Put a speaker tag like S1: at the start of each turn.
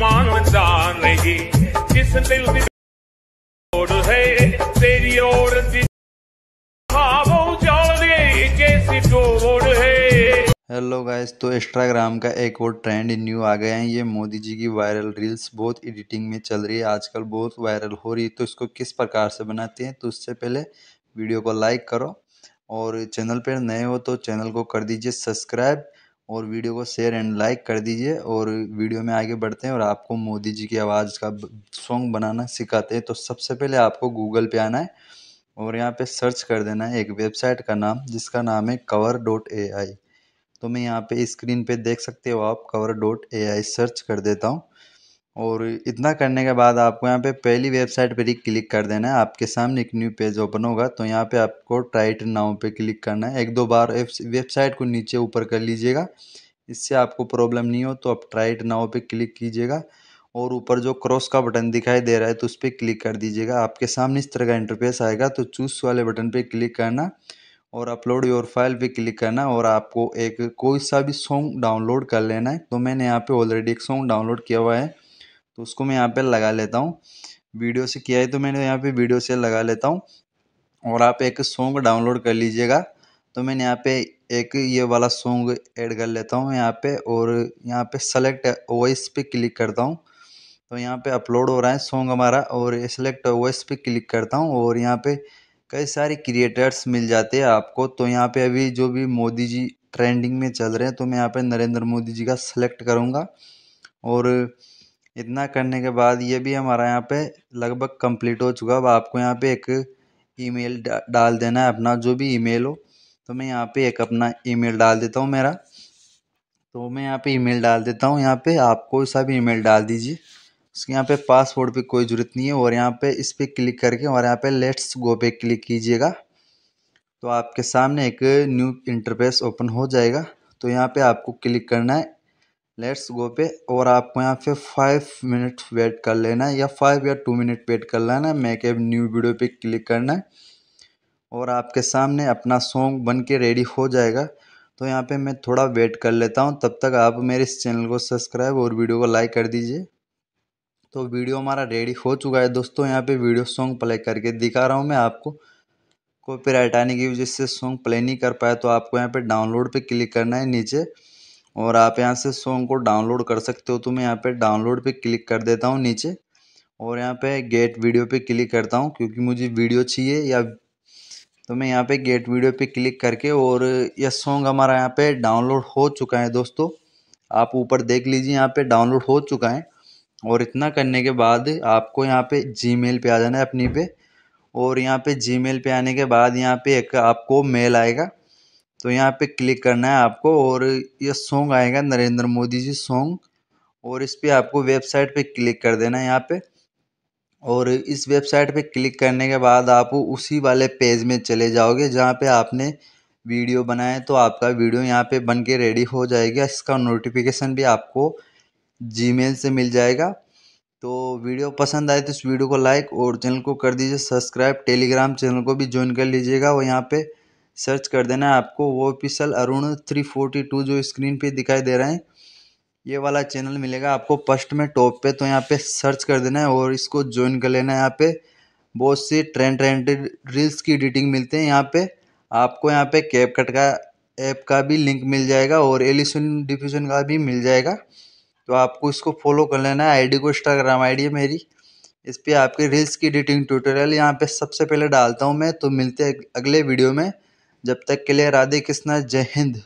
S1: मानो जान जिस दिल की है तेरी ओर हेलो हाँ, गाइस तो इंस्टाग्राम का एक और ट्रेंड न्यू आ गया है ये मोदी जी की वायरल रील्स बहुत एडिटिंग में चल रही है आजकल बहुत वायरल हो रही है तो इसको किस प्रकार से बनाते हैं तो उससे पहले वीडियो को लाइक करो और चैनल पर नए हो तो चैनल को कर दीजिए सब्सक्राइब और वीडियो को शेयर एंड लाइक कर दीजिए और वीडियो में आगे बढ़ते हैं और आपको मोदी जी की आवाज़ का सॉन्ग बनाना सिखाते हैं तो सबसे पहले आपको गूगल पे आना है और यहाँ पे सर्च कर देना है एक वेबसाइट का नाम जिसका नाम है कवर डॉट ए आई तो मैं यहाँ पे स्क्रीन पे देख सकते हो आप कवर डॉट ए आई सर्च कर देता हूँ और इतना करने के बाद आपको यहाँ पे पहली वेबसाइट पर ही क्लिक कर देना है आपके सामने एक न्यू पेज ओपन होगा तो यहाँ पे आपको टाइट नाउ पे क्लिक करना है एक दो बार वेबसाइट को नीचे ऊपर कर लीजिएगा इससे आपको प्रॉब्लम नहीं हो तो आप ट्राइट नाउ पे क्लिक कीजिएगा और ऊपर जो क्रॉस का बटन दिखाई दे रहा है तो उस पर क्लिक कर दीजिएगा आपके सामने इस तरह का इंटरफेस आएगा तो चूस वाले बटन पर क्लिक करना और अपलोड योर फाइल पे क्लिक करना और आपको एक कोई सा भी सॉन्ग डाउनलोड कर लेना है तो मैंने यहाँ पे ऑलरेडी एक सॉन्ग डाउनलोड किया हुआ है तो उसको मैं यहाँ पे लगा लेता हूँ वीडियो से किया है तो मैंने यहाँ पे वीडियो से लगा लेता हूँ और आप एक सॉन्ग डाउनलोड कर लीजिएगा तो मैंने यहाँ पे एक ये वाला सॉन्ग ऐड कर लेता हूँ यहाँ पे और यहाँ पे सेलेक्ट वॉइस पे क्लिक करता हूँ तो यहाँ पे अपलोड हो रहा है सॉन्ग हमारा और सेलेक्ट वॉइस पे क्लिक करता हूँ और यहाँ पे कई सारे क्रिएटर्स मिल जाते हैं आपको तो यहाँ पे अभी जो भी मोदी जी ट्रेंडिंग में चल रहे हैं तो मैं यहाँ पे नरेंद्र मोदी जी का सेलेक्ट करूँगा और इतना करने के बाद ये भी हमारा यहाँ पे लगभग कंप्लीट हो चुका अब आपको यहाँ पे एक ईमेल डाल देना है अपना जो भी ईमेल हो तो मैं यहाँ पे एक अपना ईमेल डाल देता हूँ मेरा तो मैं यहाँ पे ईमेल डाल देता हूँ यहाँ पे आपको सब ईमेल डाल दीजिए उसके यहाँ पे पासवर्ड पे कोई ज़रूरत नहीं है और यहाँ पे इस पर क्लिक करके और यहाँ पे लेट्स गो पे क्लिक कीजिएगा तो आपके सामने एक न्यू इंटरफेस ओपन हो जाएगा तो यहाँ पे आपको क्लिक करना है लेट्स गो पे और आपको यहाँ पे फाइव मिनट वेट कर लेना है या फाइव या टू मिनट वेट कर लेना है मैके न्यू वीडियो पे क्लिक करना है और आपके सामने अपना सॉन्ग बन के रेडी हो जाएगा तो यहाँ पे मैं थोड़ा वेट कर लेता हूँ तब तक आप मेरे इस चैनल को सब्सक्राइब और वीडियो को लाइक कर दीजिए तो वीडियो हमारा रेडी हो चुका है दोस्तों यहाँ पे वीडियो सॉन्ग प्ले करके दिखा रहा हूँ मैं आपको कॉपीराइट आने की वजह से सॉन्ग प्ले नहीं कर पाया तो आपको यहाँ पे डाउनलोड पे क्लिक करना है नीचे और आप यहाँ से सॉन्ग को डाउनलोड कर सकते हो तो मैं यहाँ पे डाउनलोड पे क्लिक कर देता हूँ नीचे और यहाँ पे गेट वीडियो पे क्लिक करता हूँ क्योंकि मुझे वीडियो चाहिए या तो मैं यहाँ पे गेट वीडियो पे क्लिक करके और यह सॉन्ग हमारा यहाँ पे डाउनलोड हो चुका है दोस्तों आप ऊपर देख लीजिए यहाँ पे डाउनलोड हो चुका है और इतना करने के बाद आपको यहाँ पे मेल पे आ जाना है अपनी पे और यहाँ पे मेल पे आने के बाद यहाँ पे एक आपको मेल आएगा तो यहाँ पे क्लिक करना है आपको और ये सॉन्ग आएगा नरेंद्र मोदी जी सॉन्ग और इस पर आपको वेबसाइट पे क्लिक कर देना है यहाँ पे और इस वेबसाइट पे क्लिक करने के बाद आप उसी वाले पेज में चले जाओगे जहाँ पे आपने वीडियो बनाए तो आपका वीडियो यहाँ पे बन के रेडी हो जाएगा इसका नोटिफिकेशन भी आपको जीमेल से मिल जाएगा तो वीडियो पसंद आए तो इस वीडियो को लाइक और चैनल को कर दीजिए सब्सक्राइब टेलीग्राम चैनल को भी ज्वाइन कर लीजिएगा और यहाँ पे सर्च कर देना आपको वो official Arun three forty two जो स्क्रीन पे दिखाई दे रहे हैं ये वाला चैनल मिलेगा आपको फर्स्ट में टॉप पे तो यहाँ पे सर्च कर देना है और इसको ज्वाइन कर लेना है यहाँ पे बहुत सी ट्रेंड ट्रेंडेड रील्स की एडिटिंग मिलते हैं यहाँ पे आपको यहाँ पे कैप कट का ऐप का भी लिंक मिल जाएगा और एलिसन डिफ्यूजन का भी मिल जाएगा तो आपको इसको फॉलो कर लेना है आईडी को इंस्टाग्राम आईडी है मेरी इस पर आपके रील्स की एडिटिंग ट्यूटोरियल यहाँ पे सबसे पहले डालता हूँ मैं तो मिलते हैं अगले वीडियो में जब तक के लिए राधे कृष्णा जय हिंद